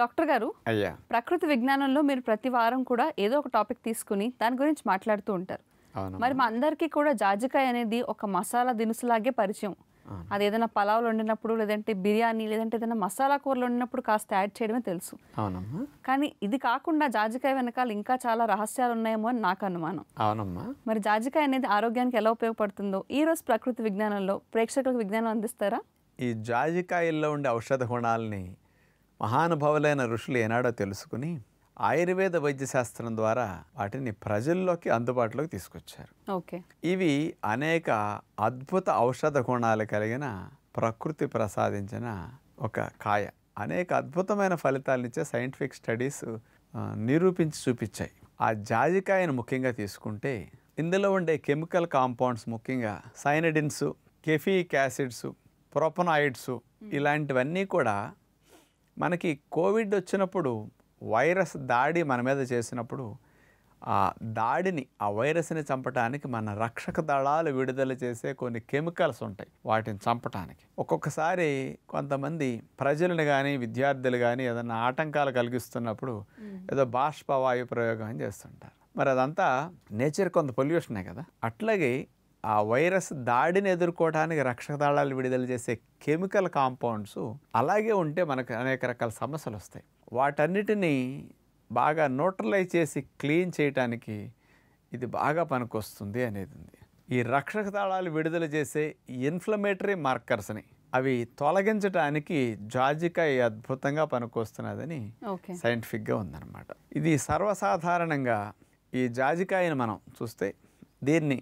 doctor గారు అయ్యా ప్రకృతి విజ్ఞానంలో మీరు ప్రతి వారం కూడా ఏదో ఒక టాపిక్ తీసుకుని దాని గురించి మాట్లాడుతూ ఉంటారు మరి మా అందరికీ కూడా జాజికాయ అనేది ఒక మసాలా దినుసులాగే పరిచయం అది ఏదైనా పలావులు వండినప్పుడు లేదంటే బిర్యానీ లేదంటే ఏదైనా మసాలా కూరలు వండినప్పుడు కాస్త యాడ్ చేయడమే తెలుసు అవునమ్మా కానీ ఇది కాకుండా జాజికాయ వెనకాల ఇంకా చాలా రహస్యాలు ఉన్నాయేమో అని నాకు అనుమానం అవునమ్మా మరి జాజికాయ అనేది ఆరోగ్యానికి ఎలా ఉపయోగపడుతుందో ఈ రోజు ప్రకృతి విజ్ఞానంలో ప్రేక్షకులకు విజ్ఞానం అందిస్తారా ఈ జాజికాయల్లో ఉండే ఔషధ గుణాలని మహానుభావులైన ఋషులు ఏనాడో తెలుసుకుని ఆయుర్వేద వైద్యశాస్త్రం ద్వారా వాటిని ప్రజల్లోకి అందుబాటులోకి తీసుకొచ్చారు ఓకే ఇవి అనేక అద్భుత ఔషధ గుణాలు కలిగిన ప్రకృతి ప్రసాదించిన ఒక కాయ అనేక అద్భుతమైన ఫలితాలనిచ్చే సైంటిఫిక్ స్టడీస్ నిరూపించి చూపించాయి ఆ జాజికాయను ముఖ్యంగా తీసుకుంటే ఇందులో ఉండే కెమికల్ కాంపౌండ్స్ ముఖ్యంగా సైనడిన్సు కెఫీక్ యాసిడ్స్ ప్రొపనాయిడ్స్ ఇలాంటివన్నీ కూడా మనకి కోవిడ్ వచ్చినప్పుడు వైరస్ దాడి మన మీద చేసినప్పుడు ఆ దాడిని ఆ వైరస్ని చంపటానికి మన రక్షక దళాలు విడుదల చేసే కొన్ని కెమికల్స్ ఉంటాయి వాటిని చంపటానికి ఒక్కొక్కసారి కొంతమంది ప్రజలను కానీ విద్యార్థులు కానీ ఏదైనా ఆటంకాలు కలిగిస్తున్నప్పుడు ఏదో బాష్పవాయు ప్రయోగం చేస్తుంటారు మరి అదంతా నేచర్ కొంత పొల్యూషనే కదా అట్లాగే ఆ వైరస్ దాడిని ఎదుర్కోవడానికి రక్షకదాళాలు విడుదల చేసే కెమికల్ కాంపౌండ్స్ అలాగే ఉంటే మనకు అనేక రకాల సమస్యలు వస్తాయి వాటన్నిటినీ బాగా న్యూట్రలైజ్ చేసి క్లీన్ చేయటానికి ఇది బాగా పనికొస్తుంది అనేది ఉంది ఈ రక్షక తాళాలు విడుదల చేసే ఇన్ఫ్లమేటరీ మార్కర్స్ని అవి తొలగించడానికి జాజికాయ అద్భుతంగా పనికొస్తున్నదని సైంటిఫిక్గా ఉందన్నమాట ఇది సర్వసాధారణంగా ఈ జాజికాయని మనం చూస్తే దీన్ని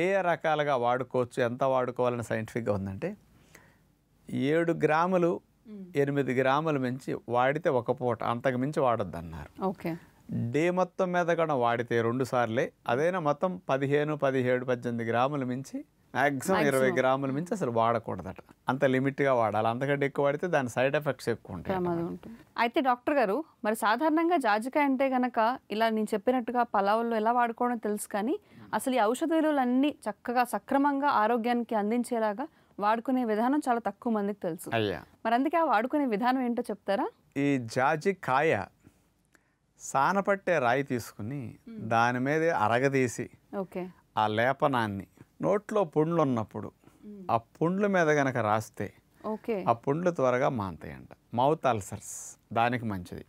ఏ ఏ రకాలుగా వాడుకోవచ్చు ఎంత వాడుకోవాలని సైంటిఫిక్గా ఉందంటే ఏడు గ్రాములు ఎనిమిది గ్రాములు మించి వాడితే ఒక పూట అంతకు మించి వాడొద్దు అన్నారు ఓకే డే మొత్తం మీద కూడా వాడితే రెండు సార్లే అదైనా మొత్తం పదిహేను పదిహేడు పద్దెనిమిది గ్రాములు మించి మ్యాక్సిమం ఇరవై గ్రాముల మించి అసలు వాడకూడదట అంత లిమిట్గా వాడాలి అంతకంటే ఎక్కువ వాడితే దాని సైడ్ ఎఫెక్ట్స్ ఎక్కువ ఉంటాయి అయితే డాక్టర్ గారు మరి సాధారణంగా జాజికాయ అంటే గనక ఇలా నేను చెప్పినట్టుగా పలావుల్లో ఎలా వాడుకోవడం తెలుసు కానీ అసలు ఈ ఔషధ విలువలన్నీ చక్కగా సక్రమంగా ఆరోగ్యానికి అందించేలాగా వాడుకునే విధానం చాలా తక్కువ మందికి తెలుసు మరి అందుకే ఆ వాడుకునే విధానం ఏంటో చెప్తారా ఈ జాజి కాయ సానపట్టే రాయి తీసుకుని దాని మీద అరగదీసి ఓకే ఆ లేపనాన్ని నోట్లో పుండ్లు ఉన్నప్పుడు ఆ పుండ్ల మీద గనక రాస్తే ఓకే ఆ పుండ్లు త్వరగా మాంతాయంట మౌత్ అల్సర్స్ దానికి మంచిది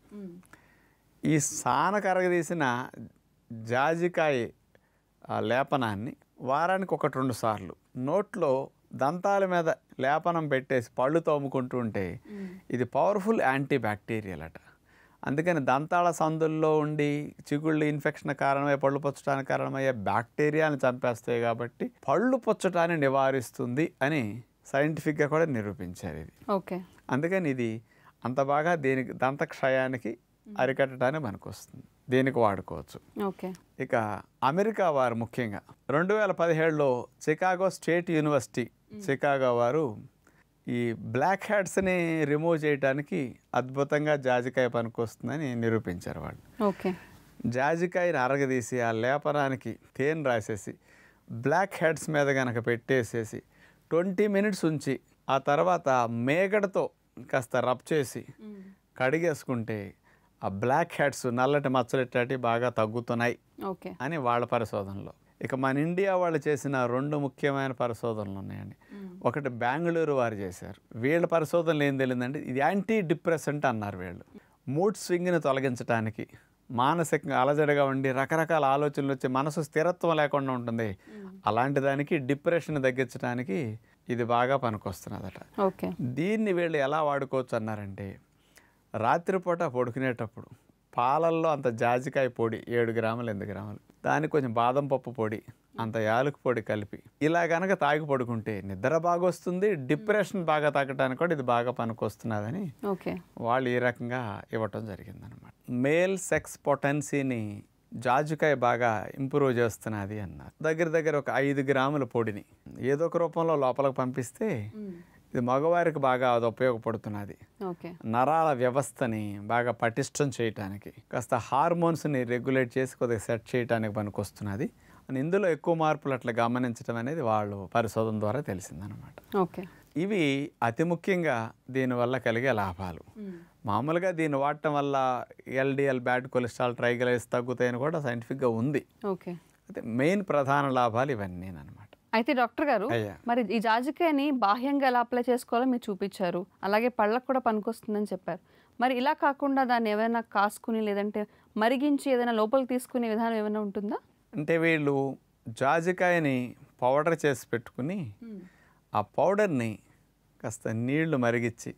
ఈ సాన కరగదీసిన జాజికాయ ఆ లేపనాన్ని వారానికి ఒకటి రెండు సార్లు నోట్లో దంతాల మీద లేపనం పెట్టేసి పళ్ళు తోముకుంటూ ఉంటే ఇది పవర్ఫుల్ యాంటీ బ్యాక్టీరియల్ అట అందుకని దంతాల సందుల్లో ఉండి చిగుళ్ళు ఇన్ఫెక్షన్ కారణమై పళ్ళు పుచ్చడానికి కారణమయ్యే బ్యాక్టీరియాని చంపేస్తాయి కాబట్టి పళ్ళు పుచ్చటాన్ని నివారిస్తుంది అని సైంటిఫిక్గా కూడా నిరూపించారు ఇది ఓకే అందుకని ఇది అంత బాగా దీనికి క్షయానికి అరికట్టడానికి మనకు వస్తుంది దీనికి వాడుకోవచ్చు ఓకే ఇక అమెరికా వారు ముఖ్యంగా రెండు వేల పదిహేడులో చికాగో స్టేట్ యూనివర్సిటీ చికాగో వారు ఈ బ్లాక్ హ్యాడ్స్ని రిమూవ్ చేయడానికి అద్భుతంగా జాజికాయ పనికొస్తుందని నిరూపించారు వాళ్ళు ఓకే జాజికాయని అరగదీసి ఆ లేపనానికి తేన్ రాసేసి బ్లాక్ హెడ్స్ మీద కనుక పెట్టేసేసి ట్వంటీ మినిట్స్ ఉంచి ఆ తర్వాత మేగడతో కాస్త రబ్ చేసి కడిగేసుకుంటే ఆ బ్లాక్ హెడ్స్ నల్లటి మచ్చలు ఇట్లాంటి బాగా తగ్గుతున్నాయి అని వాళ్ళ పరిశోధనలో ఇక మన ఇండియా వాళ్ళు చేసిన రెండు ముఖ్యమైన పరిశోధనలు ఉన్నాయండి ఒకటి బెంగళూరు వారు చేశారు వీళ్ళ పరిశోధనలు ఏం తెలియదండి ఇది యాంటీ డిప్రెసెంట్ అన్నారు వీళ్ళు మూడ్ స్వింగ్ని తొలగించడానికి మానసికంగా అలజడిగా ఉండి రకరకాల ఆలోచనలు వచ్చి మనసు స్థిరత్వం లేకుండా ఉంటుంది అలాంటి దానికి డిప్రెషన్ తగ్గించడానికి ఇది బాగా పనికొస్తున్నదట దీన్ని వీళ్ళు ఎలా వాడుకోవచ్చు అన్నారంటే రాత్రిపూట పడుకునేటప్పుడు పాలల్లో అంత జాజికాయ పొడి ఏడు గ్రాములు ఎనిమిది గ్రాములు దానికి కొంచెం బాదం పప్పు పొడి అంత యాలకు పొడి కలిపి ఇలా కనుక తాగి పడుకుంటే నిద్ర బాగా వస్తుంది డిప్రెషన్ బాగా తాగటానికి కూడా ఇది బాగా పనికొస్తున్నదని వాళ్ళు ఈ రకంగా ఇవ్వటం జరిగిందనమాట మేల్ సెక్స్ పొటెన్సీని జాజికాయ బాగా ఇంప్రూవ్ చేస్తున్నది అన్నారు దగ్గర దగ్గర ఒక ఐదు గ్రాముల పొడిని ఏదో ఒక రూపంలో లోపలికి పంపిస్తే ఇది మగవారికి బాగా అది ఉపయోగపడుతున్నది నరాల వ్యవస్థని బాగా పటిష్టం చేయటానికి కాస్త హార్మోన్స్ని రెగ్యులేట్ చేసి కొద్దిగా సెట్ చేయడానికి పనికొస్తున్నది ఇందులో ఎక్కువ మార్పులు అట్లా గమనించడం అనేది వాళ్ళు పరిశోధన ద్వారా తెలిసిందనమాట ఓకే ఇవి అతి ముఖ్యంగా దీనివల్ల కలిగే లాభాలు మామూలుగా దీన్ని వాడటం వల్ల ఎల్డిఎల్ బ్యాడ్ కొలెస్ట్రాల్ ట్రైగ్లైస్ తగ్గుతాయని కూడా సైంటిఫిక్గా ఉంది ఓకే అయితే మెయిన్ ప్రధాన లాభాలు ఇవన్నీ అనమాట అయితే డాక్టర్ గారు మరి ఈ జాజికాయని బాహ్యంగా ఎలా అప్లై చేసుకోవాలో మీరు చూపించారు అలాగే పళ్ళకు కూడా పనికొస్తుందని చెప్పారు మరి ఇలా కాకుండా దాన్ని ఏమైనా కాసుకుని లేదంటే మరిగించి ఏదైనా లోపలికి తీసుకునే విధానం ఏమైనా ఉంటుందా అంటే వీళ్ళు జాజికాయని పౌడర్ చేసి పెట్టుకుని ఆ పౌడర్ని కాస్త నీళ్లు మరిగించి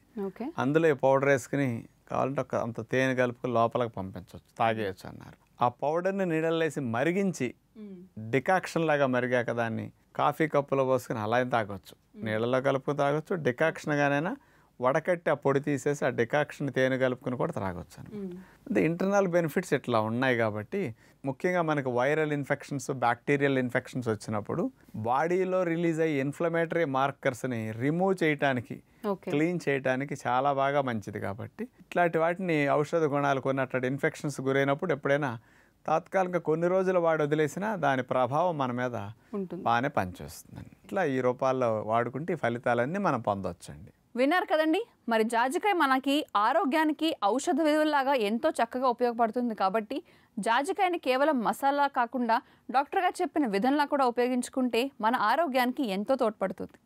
అందులో పౌడర్ వేసుకుని కావాలంటే ఒక అంత తేనె కలుపుకు లోపలికి పంపించవచ్చు తాగేయచ్చు అన్నారు ఆ పౌడర్ని నీడల్లేసి మరిగించి డికాక్షన్ లాగా మరిగాక దాన్ని కాఫీ కప్పులో పోసుకుని అలా తాగొచ్చు నీళ్ళలో కలుపుకుని తాగొచ్చు డికాక్షన్గానైనా వడకట్టి ఆ పొడి తీసేసి ఆ డికాక్షన్ తేనె కలుపుకుని కూడా త్రాగొచ్చు అనమాట అంటే ఇంటర్నల్ బెనిఫిట్స్ ఇట్లా ఉన్నాయి కాబట్టి ముఖ్యంగా మనకు వైరల్ ఇన్ఫెక్షన్స్ బ్యాక్టీరియల్ ఇన్ఫెక్షన్స్ వచ్చినప్పుడు బాడీలో రిలీజ్ అయ్యే ఇన్ఫ్లమేటరీ మార్కర్స్ని రిమూవ్ చేయటానికి క్లీన్ చేయడానికి చాలా బాగా మంచిది కాబట్టి ఇట్లాంటి వాటిని ఔషధ గుణాలు కొన్ని అట్లాంటి ఇన్ఫెక్షన్స్ గురైనప్పుడు ఎప్పుడైనా తాత్కాలిక కొన్ని రోజులు వాడు వదిలేసినా దాని ప్రభావం మన మీద బాగానే పనిచేస్తుందండి ఇట్లా ఈ రూపాల్లో వాడుకుంటే ఈ ఫలితాలన్నీ మనం పొందవచ్చండి విన్నారు కదండి మరి జాజికాయ మనకి ఆరోగ్యానికి ఔషధ విధుల్లాగా ఎంతో చక్కగా ఉపయోగపడుతుంది కాబట్టి జాజికాయని కేవలం మసాలా కాకుండా డాక్టర్గా చెప్పిన విధంలా కూడా ఉపయోగించుకుంటే మన ఆరోగ్యానికి ఎంతో తోడ్పడుతుంది